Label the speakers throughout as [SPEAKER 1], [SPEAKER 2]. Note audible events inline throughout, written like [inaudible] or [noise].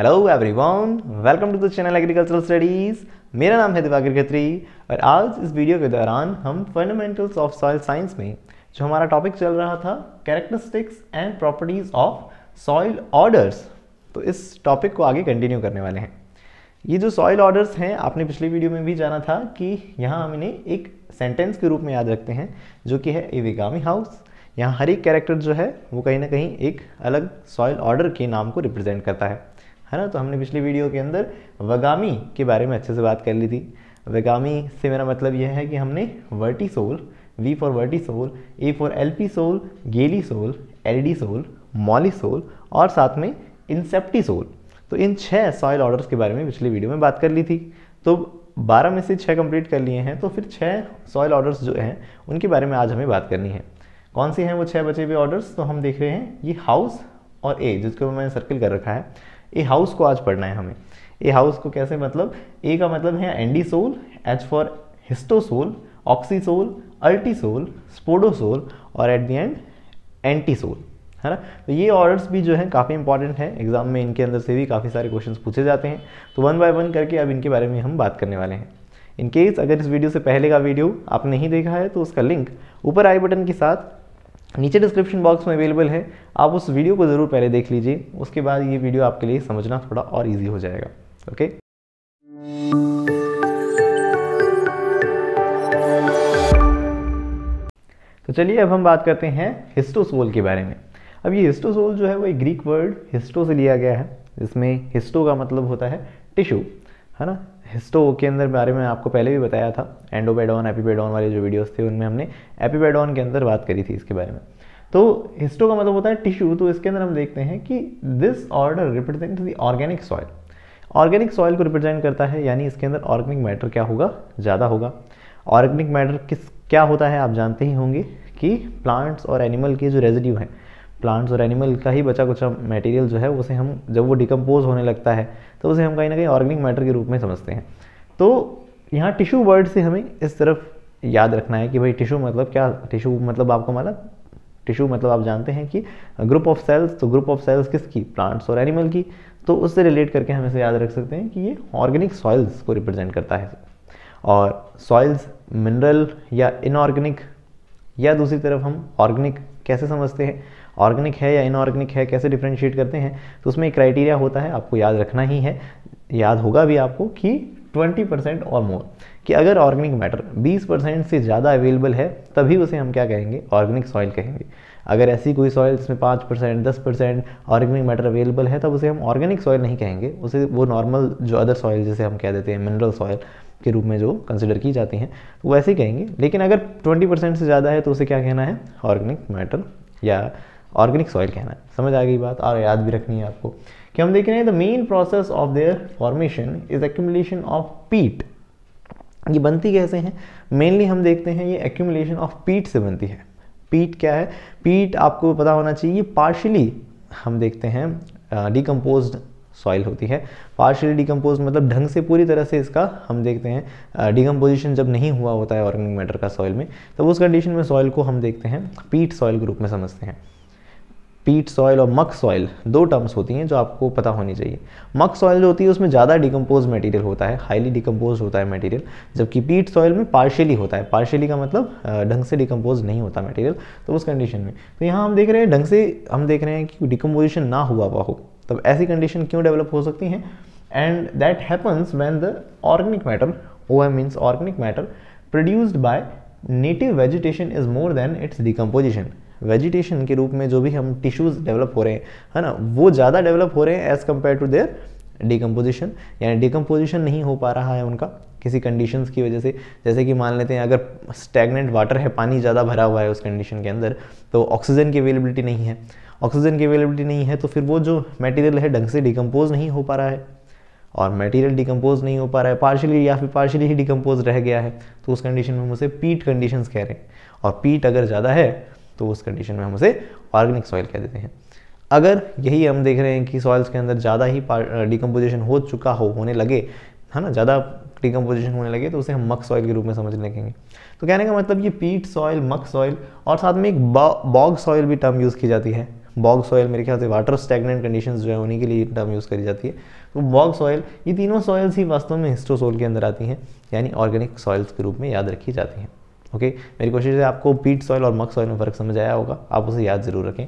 [SPEAKER 1] hello everyone welcome to the channel agricultural studies मेरा नाम है दिवाकर खत्री और आज इस वीडियो के दौरान हम फंडामेंटल्स ऑफ सॉयल साइंस में जो हमारा टॉपिक चल रहा था characteristics and properties of soil orders तो इस टॉपिक को आगे कंटिन्यू करने वाले हैं ये जो सॉइल ऑर्डर्स हैं आपने पिछली वीडियो में भी जाना था कि यहाँ हम इन्हें एक सेंटेंस के रूप में याद रखते हैं जो कि है एविगामी हाउस यहाँ हर एक कैरेक्टर जो है वो कहीं ना कहीं एक अलग सॉइल ऑर्डर के नाम को रिप्रेजेंट करता है है ना तो हमने पिछली वीडियो के अंदर वगामी के बारे में अच्छे से बात कर ली थी वगामी से मेरा मतलब यह है कि हमने sol V for vertisol A for alfisol sol gelisol molli mollisol और साथ में इंसेप्टीसोल तो इन छः सॉयल ऑर्डर्स के बारे में पिछली वीडियो में बात कर ली थी तो बारह में से छः कंप्लीट कर लिए हैं तो फिर छः सॉयल ऑर्डर्स जो हैं उनके बारे में आज हमें बात करनी है कौन से हैं वो छः बचे हुए ऑर्डर्स तो हम देख रहे हैं ये हाउस और ए जिसको मैंने सर्किल कर रखा है ए हाउस को आज पढ़ना है हमें ए हाउस को कैसे मतलब ए का मतलब है एंडीसोल एच फॉर हिस्टोसोल ऑक्सीसोल अल्टीसोल स्पोडोसोल और एट दी एंड एंटीसोल है ना तो ये ऑर्डर्स भी जो है काफ़ी इंपॉर्टेंट है एग्जाम में इनके अंदर से भी काफ़ी सारे क्वेश्चंस पूछे जाते हैं तो वन बाय वन करके अब इनके बारे में हम बात करने वाले हैं इनकेस अगर इस वीडियो से पहले का वीडियो आपने नहीं देखा है तो उसका लिंक ऊपर आई बटन के साथ नीचे डिस्क्रिप्शन बॉक्स में अवेलेबल है आप उस वीडियो को ज़रूर पहले देख लीजिए उसके बाद ये वीडियो आपके लिए समझना थोड़ा और ईजी हो जाएगा ओके तो चलिए अब हम बात करते हैं हिस्टोसोल के बारे में अब ये हिस्टोसोल जो है वो एक ग्रीक वर्ड हिस्टो से लिया गया है जिसमें हिस्टो का मतलब होता है टिश्यू है ना हिस्टो के अंदर बारे में आपको पहले भी बताया था एंडोपेडॉन एपीपेडॉन वाले जो वीडियोस थे उनमें हमने एपीपेडॉन के अंदर बात करी थी इसके बारे में तो हिस्टो का मतलब होता है टिश्यू तो इसके अंदर हम देखते हैं कि this order represent the organic soil organic soil को रिप्रेजेंट करता है यानी इसके अंदर ऑर्गेनिक मैटर क्या होगा ज़्यादा होगा ऑर्गेनिक मैटर किस क्या होता है आप जानते ही होंगे कि प्लांट्स और एनिमल के जो रेजिड्यू हैं प्लांट्स और एनिमल का ही बचा कुछ मटेरियल जो है उसे हम जब वो डिकम्पोज होने लगता है तो उसे हम कहीं ना कहीं ऑर्गेनिक मैटर के रूप में समझते हैं तो यहाँ टिशू वर्ड से हमें इस तरफ याद रखना है कि भाई टिशू मतलब क्या टिशू मतलब आपको माना टिशू मतलब आप जानते हैं कि ग्रुप ऑफ सेल्स तो ग्रुप ऑफ सेल्स किसकी प्लांट्स और एनिमल की तो उससे रिलेट करके हम इसे याद रख सकते हैं कि ये ऑर्गेनिक सॉइल्स को रिप्रेजेंट करता है और सॉइल्स मिनरल या इनऑर्गेनिक या दूसरी तरफ हम ऑर्गेनिक कैसे समझते हैं ऑर्गेनिक है या इनऑर्गेनिक है कैसे डिफ्रेंशिएट करते हैं तो उसमें एक क्राइटेरिया होता है आपको याद रखना ही है याद होगा भी आपको कि 20 परसेंट और मोर कि अगर ऑर्गेनिक मैटर 20 परसेंट से ज़्यादा अवेलेबल है तभी उसे हम क्या कहेंगे ऑर्गेनिक सॉइल कहेंगे अगर ऐसी कोई सॉइल जिसमें पाँच परसेंट दस परसेंट ऑर्गेनिक मैटर अवेलेबल है तब उसे हम ऑर्गेनिक सॉइल नहीं कहेंगे उसे वो नॉर्मल जो अदर सॉइल जैसे हम कह देते हैं मिनरल सॉइल के रूप में जो कंसिडर की जाती हैं वैसे ही कहेंगे लेकिन अगर 20 परसेंट से ज़्यादा है तो उसे क्या कहना है ऑर्गेनिक मैटर या ऑर्गेनिक सॉइल कहना है समझ आ गई बात और याद भी रखनी है आपको कि हम देख रहे हैं the main process of their formation is accumulation of peat ये बनती कैसे हैं मेनली हम देखते हैं ये एक्यूमुलेशन ऑफ पीट से बनती है पीट क्या है पीट आपको पता होना चाहिए ये पार्शली हम देखते हैं डिकम्पोज सॉइल होती है पार्शली डिकम्पोज मतलब ढंग से पूरी तरह से इसका हम देखते हैं डिकम्पोजिशन जब नहीं हुआ होता है ऑर्गेनिक मैटर का सॉइल में तब उस कंडीशन में सॉइल को हम देखते हैं पीट सॉइल के रूप में समझते हैं पीट सॉयल और मक सॉइल दो टर्म्स होती हैं जो आपको पता होनी चाहिए मक सॉयल जो होती है उसमें ज़्यादा डिकम्पोज मटेरियल होता है हाईली डिकम्पोज होता है मटेरियल जबकि पीट सॉयल में पार्शियली होता है पार्शियली का मतलब ढंग से डिकम्पोज नहीं होता मटेरियल तो उस कंडीशन में तो यहाँ हम देख रहे हैं ढंग से हम देख रहे हैं कि डिकम्पोजिशन ना हुआ हुआ हो तब ऐसी कंडीशन क्यों डेवलप हो सकती हैं and that happens when the organic matter O M means organic matter produced by native vegetation is more than its decomposition vegetation के रूप में जो भी हम टिश्यूज़ डेवलप हो रहे हैं है ना वो ज़्यादा डेवलप हो रहे हैं as compare to their decomposition यानी डिकम्पोजिशन नहीं हो पा रहा है उनका किसी कंडीशंस की वजह से जैसे कि मान लेते हैं अगर स्टैगनेंट वाटर है पानी ज़्यादा भरा हुआ है उस कंडीशन के अंदर तो ऑक्सीजन की अवेलेबिलिटी नहीं है ऑक्सीजन की अवेलेबिलिटी नहीं है तो फिर वो जो मटेरियल है ढंग से डिकम्पोज नहीं हो पा रहा है और मटेरियल डिकम्पोज नहीं हो पा रहा है पार्शली या फिर पार्शली ही डिकम्पोज रह गया है तो उस कंडीशन में हम उसे पीट कंडीशंस कह रहे हैं और पीट अगर ज़्यादा है तो उस कंडीशन में हम उसे ऑर्गेनिक सॉइल कह देते हैं अगर यही हम देख रहे हैं कि सॉइल्स के अंदर ज़्यादा ही डिकम्पोजिशन हो चुका हो होने लगे है ना ज़्यादा डिकम्पोजिशन होने लगे तो उसे हम मक सॉइल के रूप में समझ लेंगे तो कहने का मतलब ये पीट सॉइल मक सॉइल और साथ में एक बॉग सॉइल भी टर्म यूज़ की जाती है बॉग सॉइल मेरे ख्याल से वाटर स्टेगनेंट कंडीशन जो है उन्हीं के लिए टर्म यूज़ करी जाती है तो बॉग सॉइल ये तीनों सॉइल्स ही वास्तव में हिस्ट्रोसोल के अंदर आती हैं यानी ऑर्गेनिक सॉइल्स के रूप में याद रखी जाती हैं ओके मेरी कोशिश है आपको पीट सॉइल और मक सॉइल में फ़र्क समझ आया होगा आप उसे याद ज़रूर रखें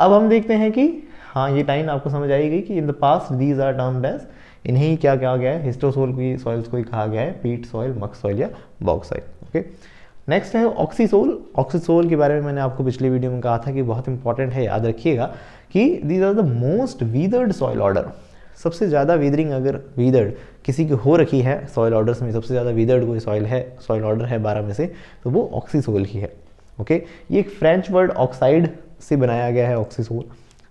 [SPEAKER 1] अब हम देखते हैं कि हाँ ये टाइम आपको समझ आई गई कि in the past these are termed as इन्हें क्या क्या गया है हिस्टोसोल की सॉइल्स को ही कहा गया है पीट सॉइल मक सॉइल या बॉक्स सॉइल ओके नेक्स्ट है ऑक्सीसोल ऑक्सीसोल के बारे में मैंने आपको पिछले वीडियो में कहा था कि बहुत इंपॉर्टेंट है याद रखिएगा कि these are the most weathered soil order सबसे ज़्यादा वीदरिंग अगर वीदर्ड किसी की हो रखी है सॉयल ऑर्डर्स में सबसे ज़्यादा वीदर्ड कोई सॉयल है सॉयल ऑर्डर है बारह में से तो वो ऑक्सीसोल ही है ओके ये एक फ्रेंच वर्ड ऑक्साइड से बनाया गया है ऑक्सीसोल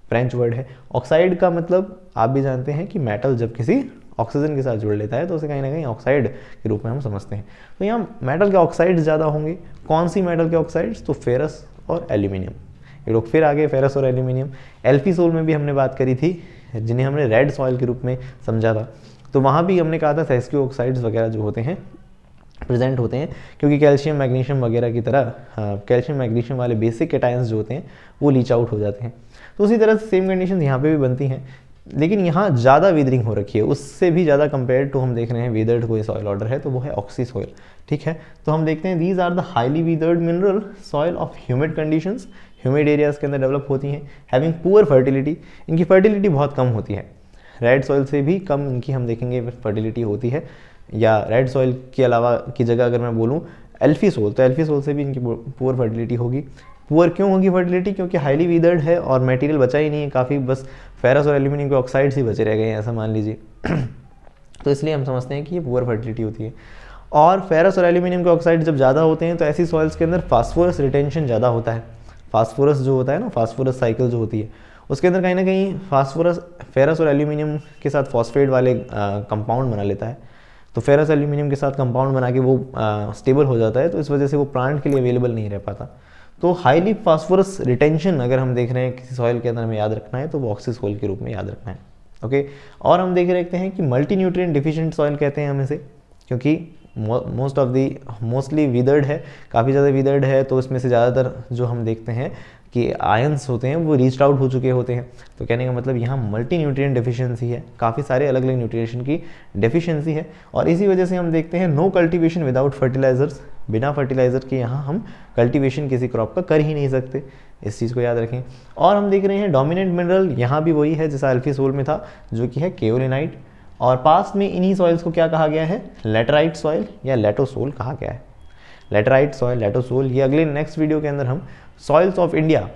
[SPEAKER 1] फ्रेंच वर्ड है ऑक्साइड का मतलब आप भी जानते हैं कि मेटल जब किसी ऑक्सीजन के साथ जुड़ लेता है तो उसे कहीं ना कहीं ऑक्साइड के रूप में हम समझते हैं तो यहाँ मेटल के ऑक्साइड ज़्यादा होंगे कौन सी मेटल के ऑक्साइड्स तो फेरस और एल्यूमिनियम ये लोग फिर आगे फेरस और एल्यूमिनियम एल्फीसोल में भी हमने बात करी थी जिन्हें हमने रेड सॉइल के रूप में समझा था तो वहाँ भी हमने कहा था सेस्क्यू ऑक्साइड्स वगैरह जो होते हैं प्रेजेंट होते हैं क्योंकि कैल्शियम मैग्नीशियम वगैरह की तरह हाँ, कैल्शियम मैग्नीशियम वाले बेसिक केटायंस जो होते हैं वो लीच आउट हो जाते हैं तो उसी तरह से सेम कंडीशन यहाँ पे भी बनती हैं लेकिन यहाँ ज़्यादा वेदरिंग हो रखी है उससे भी ज़्यादा कंपेयर टू हम देख रहे हैं वेदर्ड कोई सॉयल ऑर्डर है तो वो है ऑक्सी सॉयल ठीक है तो हम देखते हैं these are the highly weathered mineral soil of humid conditions humid areas के अंदर डेवलप होती हैं हैविंग पुअर फर्टिलिटी इनकी फर्टिलिटी बहुत कम होती है रेड सॉइल से भी कम इनकी हम देखेंगे फर्टिलिटी होती है या रेड सॉइल के अलावा की जगह अगर मैं बोलूँ एल्फी सोल तो एल्फी सोल से भी इनकी पुअर फर्टिलिटी होगी पुअर क्यों होगी फर्टिलिटी क्योंकि हाईली वीदर्ड है और मटेरियल बचा ही नहीं है काफ़ी बस फेरस और एल्यूमिनियम के ऑक्साइड्स ही बचे रह गए हैं ऐसा मान लीजिए [clears throat] तो इसलिए हम समझते हैं कि ये पुअर फर्टिलिटी होती है और फेरस और एल्यूमिनियम के ऑक्साइड जब ज़्यादा होते हैं तो ऐसी सॉइल्स के अंदर फास्फोरस रिटेंशन ज़्यादा होता है फास्फोरस जो होता है ना फास्फोरस साइकिल जो होती है उसके अंदर कहीं ना कहीं फास्फोरस फेरस और एल्यूमिनियम के साथ फॉस्फेट वाले कंपाउंड बना लेता है तो फेरस एल्यूमिनियम के साथ कंपाउंड बना के वो स्टेबल हो जाता है तो इस वजह से वो प्लांट के लिए अवेलेबल नहीं रह पाता तो हाईली फास्फोरस रिटेंशन अगर हम देख रहे हैं किसी सॉइल के अंदर हमें याद रखना है तो वो होल के रूप में याद रखना है ओके और हम देख रखते हैं कि मल्टी न्यूट्रिय डिफिशेंट सॉइल कहते हैं हम इसे क्योंकि most of the mostly weathered है काफ़ी ज़्यादा विदर्ड है तो इसमें से ज़्यादातर जो हम देखते हैं कि आयंस होते हैं वो रीच्ड आउट हो चुके होते हैं तो कहने का मतलब यहाँ मल्टी न्यूट्रिएंट डेफिशिएंसी है काफ़ी सारे अलग अलग न्यूट्रिशन की डेफिशिएंसी है और इसी वजह से हम देखते हैं नो कल्टीवेशन विदाउट फर्टिलाइजर्स बिना फर्टिलाइज़र के यहाँ हम कल्टीवेशन किसी क्रॉप का कर ही नहीं सकते इस चीज़ को याद रखें और हम देख रहे हैं डोमिनेंट मिनरल यहाँ भी वही है जैसा अल्फी सोल में था जो कि है केओलिनाइट और पास्ट में इन्हीं सॉइल्स को क्या कहा गया है लेटराइट सॉइल या लेटोसोल कहा गया है लेटराइट सॉइल लेटोसोल ये अगले नेक्स्ट वीडियो के अंदर हम सॉइल्स ऑफ इंडिया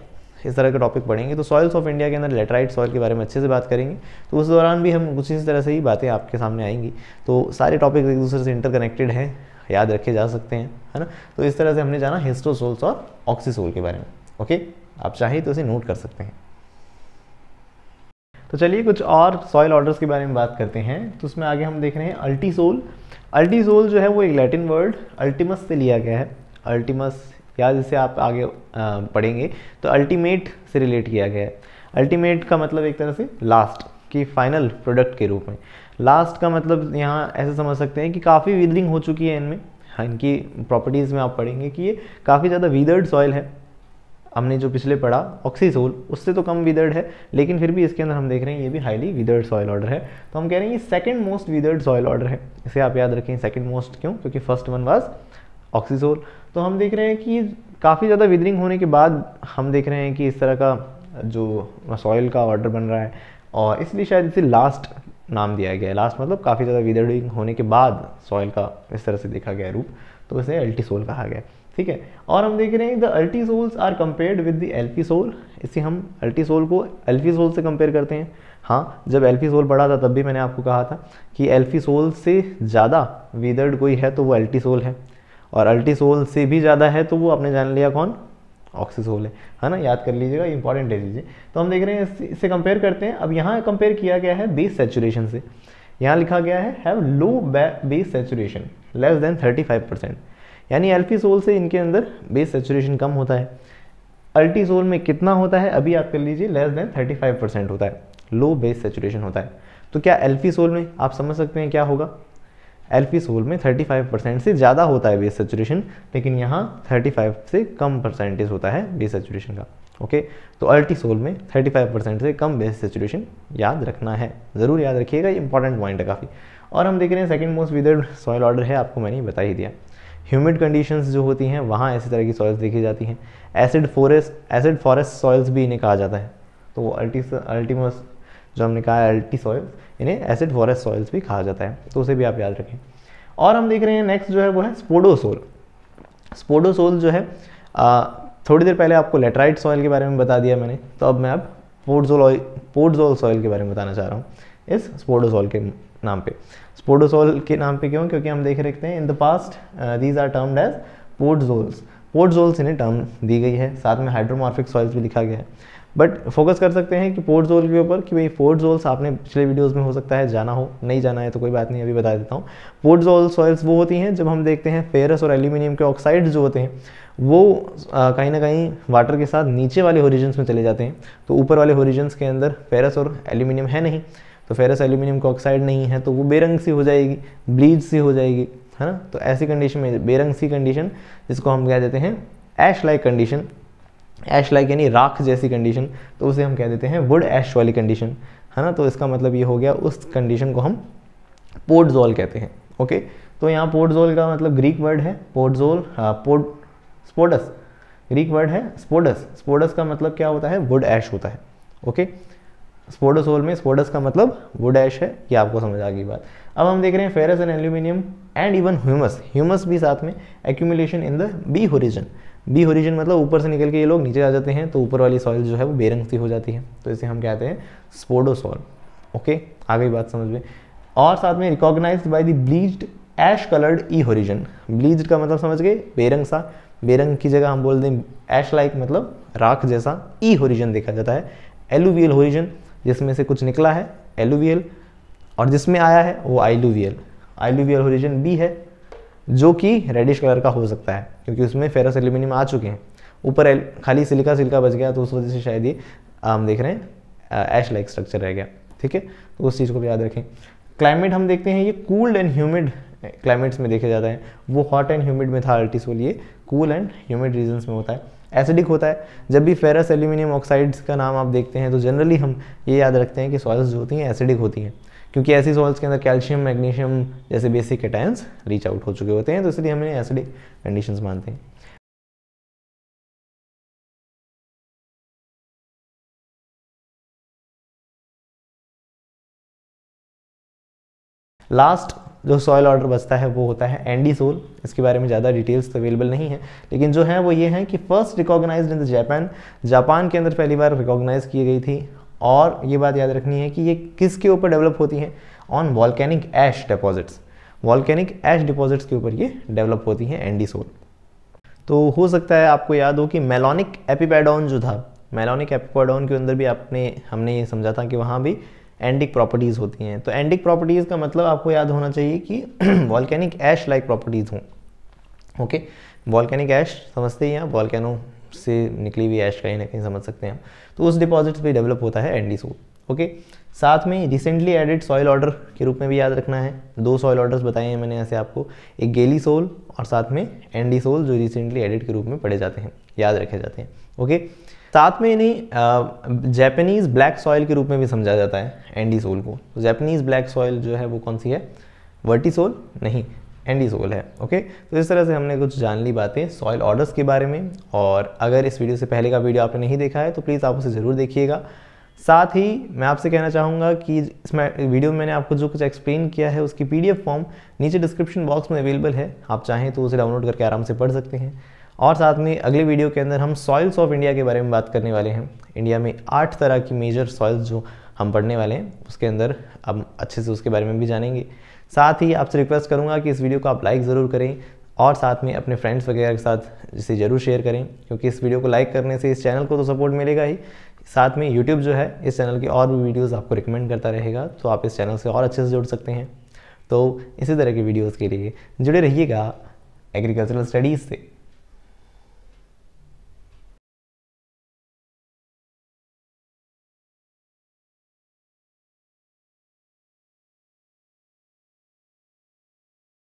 [SPEAKER 1] इस तरह के टॉपिक पढ़ेंगे तो सॉइल्स ऑफ इंडिया के अंदर लेटराइट सॉइल के बारे में अच्छे से बात करेंगे तो उस दौरान भी हम कुछ इसी तरह से ही बातें आपके सामने आएंगी तो सारे टॉपिक एक दूसरे से इंटरकनेक्टेड हैं याद रखे जा सकते हैं है ना तो इस तरह से हमने जाना हिस्टोसोल्स और ऑक्सीसोल के बारे में ओके आप चाहें तो इसे नोट कर सकते हैं तो चलिए कुछ और सॉयल ऑर्डर्स के बारे में बात करते हैं तो उसमें आगे हम देख रहे हैं अल्टीसोल अल्टीसोल जो है वो एक लैटिन वर्ड अल्टीमस से लिया गया है अल्टीमस या जैसे आप आगे पढ़ेंगे तो अल्टीमेट से रिलेट किया गया है अल्टीमेट का मतलब एक तरह से लास्ट कि फाइनल प्रोडक्ट के रूप में लास्ट का मतलब यहाँ ऐसे समझ सकते हैं कि काफ़ी वीदरिंग हो चुकी है इनमें हाँ, इनकी प्रॉपर्टीज़ में आप पढ़ेंगे कि ये काफ़ी ज़्यादा वीदर्ड सॉइल है हमने जो पिछले पढ़ा ऑक्सीसोल उससे तो कम विदर्ड है लेकिन फिर भी इसके अंदर हम देख रहे हैं ये भी हाईली विदर्ड सॉयल ऑर्डर है तो हम कह रहे हैं ये second most weathered soil order है इसे आप याद रखें सेकंड मोस्ट क्यों क्योंकि फर्स्ट वन वाज ऑक्सीसोल तो हम देख रहे हैं कि काफ़ी ज़्यादा विदरिंग होने के बाद हम देख रहे हैं कि इस तरह का जो सॉयल का ऑर्डर बन रहा है और इसलिए शायद इसे लास्ट नाम दिया गया है लास्ट मतलब काफ़ी ज़्यादा विदर्डिंग होने के बाद सॉयल का इस तरह से देखा गया रूप तो इसे एल्टीसोल कहा गया ठीक है और हम देख रहे हैं the ultisols are compared with the alfisol इससे हम अल्टी सोल को एल्फी सोल से कंपेयर करते हैं हाँ जब एल्फी सोल पढ़ा था तब भी मैंने आपको कहा था कि एल्फी सोल से ज़्यादा विदर्ड कोई है तो वो अल्टी सोल है और अल्टी सोल से भी ज़्यादा है तो वो आपने जान लिया कौन ऑक्सीसोल है है ना याद कर लीजिएगा इंपॉर्टेंट ले लीजिए तो हम देख रहे हैं इसे कंपेयर करते हैं अब यहाँ कंपेयर किया गया है बेस सेचुरेशन से यहाँ लिखा गया है have low base saturation less than five percent यानी सोल से इनके अंदर बेस सेचुरेशन कम होता है अल्टीसोल में कितना होता है अभी आप कर लीजिए लेस देन 35 परसेंट होता है लो बेस सेचुरेशन होता है तो क्या सोल में आप समझ सकते हैं क्या होगा सोल में 35 परसेंट से ज़्यादा होता है बेस सेचुरेशन लेकिन यहाँ 35 से कम परसेंटेज होता है बेस सेचुरेशन का ओके तो अल्टीसोल में 35 परसेंट से कम बेस सेचुरेशन याद रखना है ज़रूर याद रखिएगा ये इंपॉर्टेंट पॉइंट है काफ़ी और हम देख रहे हैं second most weathered soil order है आपको मैंने बता ही दिया ह्यूमिड कंडीशंस जो होती हैं वहाँ ऐसी तरह की सॉइल्स देखी जाती हैं acid forest acid forest soils भी इन्हें कहा जाता है तो अल्टी अल्टीमस जो हमने कहा है अल्टी सॉइल्स इन्हें एसिड फॉरेस्ट सॉइल्स भी कहा जाता है तो उसे भी आप याद रखें और हम देख रहे हैं नेक्स्ट जो है वो है स्पोडोसोल स्पोडोसोल जो है आ, थोड़ी देर पहले आपको लेटराइट सॉइल के बारे में बता दिया मैंने तो अब मैं अब पोर्टजोल पोर्टजोल सॉइल के बारे में बताना चाह रहा हूँ इस स्पोडोसोल के नाम पर स्पोडोसोल के नाम पे क्यों क्योंकि हम देख रखते हैं in the past these are termed as podzols podzols इन्हें टर्म दी गई है साथ में हाइड्रोमॉर्फिक सॉइल्स भी लिखा गया है बट फोकस कर सकते हैं कि पोर्टजोल के ऊपर कि भाई पोर्टजोल्स आपने पिछले वीडियोस में हो सकता है जाना हो नहीं जाना है तो कोई बात नहीं अभी बता देता हूँ पोर्टजोल सॉइल्स वो होती हैं जब हम देखते हैं फेरस और एल्यूमिनियम के ऑक्साइड्स जो होते हैं वो uh, कहीं ना कहीं वाटर के साथ नीचे वाले होरिजन्स में चले जाते हैं तो ऊपर वाले होरिजन्स के अंदर फेरस और एल्यूमिनियम है नहीं तो फेरस एल्यूमिनियम का ऑक्साइड नहीं है तो वो बेरंग सी हो जाएगी ब्लीच सी हो जाएगी है ना तो ऐसी कंडीशन में बेरंग सी कंडीशन जिसको हम कह देते हैं ash like condition ash like यानी राख जैसी कंडीशन तो उसे हम कह देते हैं वुड ऐश वाली कंडीशन है ना तो इसका मतलब ये हो गया उस कंडीशन को हम पोर्टजोल कहते हैं ओके तो यहाँ पोर्टजोल का मतलब ग्रीक वर्ड है पोर्टजोल हाँ, पोर्ट स्पोडस ग्रीक वर्ड है स्पोडस स्पोडस का मतलब क्या होता है वुड ऐश होता है ओके स्पोडोसोल में स्पोडस का मतलब वुडैश है ये आपको समझ आ गई बात अब हम देख रहे हैं ferrous and aluminium and even humus humus भी साथ में accumulation in the B horizon B horizon मतलब ऊपर से निकल के ये लोग नीचे आ जाते हैं तो ऊपर वाली सॉइल जो है वो बेरंग सी हो जाती है तो इसे हम कहते हैं स्पोडोसॉल ओके आ गई बात समझ में और साथ में recognise by the bleached ash coloured E horizon bleached का मतलब समझ गए बेरंग सा बेरंग की जगह हम बोल दें एश लाइक मतलब राख जैसा ई e होरिजन देखा जाता है एलुवियल होरिजन जिसमें से कुछ निकला है एलुवियल और जिसमें आया है वो आइलुवियल आइलुवियल ओरिजिन बी है जो कि रेडिश कलर का हो सकता है क्योंकि उसमें फेरस एल्यूमिनियम आ चुके हैं ऊपर खाली सिलिका सिलिका बच गया तो उस वजह से शायद ये हम देख रहे हैं ऐश लाइक स्ट्रक्चर रह गया ठीक है तो उस चीज़ को भी याद रखें क्लाइमेट हम देखते हैं ये कूल्ड एंड ह्यूमिड क्लाइमेट्स में देखे जाता है वो हॉट एंड ह्यूमिड में था अल्टीसोल ये कूल एंड ह्यूमिड रीजन्स में होता है एसिडिक होता है जब भी फेरस एल्यूमिनियम ऑक्साइड्स का नाम आप देखते हैं तो जनरली हम ये याद रखते हैं कि सॉइल्स जो होती हैं एसिडिक होती हैं क्योंकि ऐसी सॉल्स के अंदर कैल्शियम मैग्नीशियम जैसे बेसिक कैटायंस रीच आउट हो चुके होते हैं तो इसलिए हम इन्हें एसिडिक कंडीशन मानते हैं लास्ट जो सॉयल ऑर्डर बचता है वो होता है एंडी सोल इसके बारे में ज़्यादा डिटेल्स तो अवेलेबल नहीं है लेकिन जो है वो ये है कि first recognise in the Japan Japan के अंदर पहली बार रिकॉग्नाइज की गई थी और ये बात याद रखनी है कि ये किसके ऊपर डेवलप होती है on volcanic ash deposits volcanic ash deposits के ऊपर ये डेवलप होती हैं एंडी सोल तो हो सकता है आपको याद हो कि मेलोनिक एपीपैडोन जो था मेलोनिक एपिपेडोन के अंदर भी आपने हमने ये समझा था कि वहाँ भी एंडिक प्रॉपर्टीज़ होती हैं तो एंडिक प्रॉपर्टीज़ का मतलब आपको याद होना चाहिए कि वॉल्केनिक ऐश लाइक प्रॉपर्टीज़ हों ओके वॉल्केनिक ऐश समझते ही आप वॉल्केनो से निकली हुई ऐश कहीं ना कहीं समझ सकते हैं तो उस डिपॉजिट्स पर डेवलप होता है एंडी सोल ओके साथ में रिसेंटली एडिड सॉयल ऑर्डर के रूप में भी याद रखना है दो सॉयल ऑर्डर्स बताए हैं मैंने ऐसे आपको एक गेली सोल और साथ में एंडी सोल जो रिसेंटली एडिड के रूप में पढ़े जाते हैं याद रखे जाते हैं ओके साथ में इन्हें जैपनीज़ ब्लैक सॉयल के रूप में भी समझा जाता है एंडी सोल को तो जैपनीज़ ब्लैक सॉयल जो है वो कौन सी है सोल नहीं एंडी सोल है ओके तो इस तरह से हमने कुछ जान ली बातें सॉयल ऑर्डर्स के बारे में और अगर इस वीडियो से पहले का वीडियो आपने नहीं देखा है तो प्लीज़ आप उसे ज़रूर देखिएगा साथ ही मैं आपसे कहना चाहूँगा कि इसमें वीडियो में मैंने आपको जो कुछ एक्सप्लेन किया है उसकी पीडीएफ फॉर्म नीचे डिस्क्रिप्शन बॉक्स में अवेलेबल है आप चाहें तो उसे डाउनलोड करके आराम से पढ़ सकते हैं और साथ में अगले वीडियो के अंदर हम सॉइल्स ऑफ इंडिया के बारे में बात करने वाले हैं इंडिया में आठ तरह की मेजर सॉइल्स जो हम पढ़ने वाले हैं उसके अंदर अब अच्छे से उसके बारे में भी जानेंगे साथ ही आपसे रिक्वेस्ट करूँगा कि इस वीडियो को आप लाइक ज़रूर करें और साथ में अपने फ्रेंड्स वगैरह के साथ इसे ज़रूर शेयर करें क्योंकि इस वीडियो को लाइक करने से इस चैनल को तो सपोर्ट मिलेगा ही साथ में यूट्यूब जो है इस चैनल की और भी वीडियोज़ आपको रिकमेंड करता रहेगा तो आप इस चैनल से और अच्छे से जुड़ सकते हैं तो इसी तरह की वीडियोज़ के लिए जुड़े रहिएगा एग्रीकल्चरल स्टडीज़ से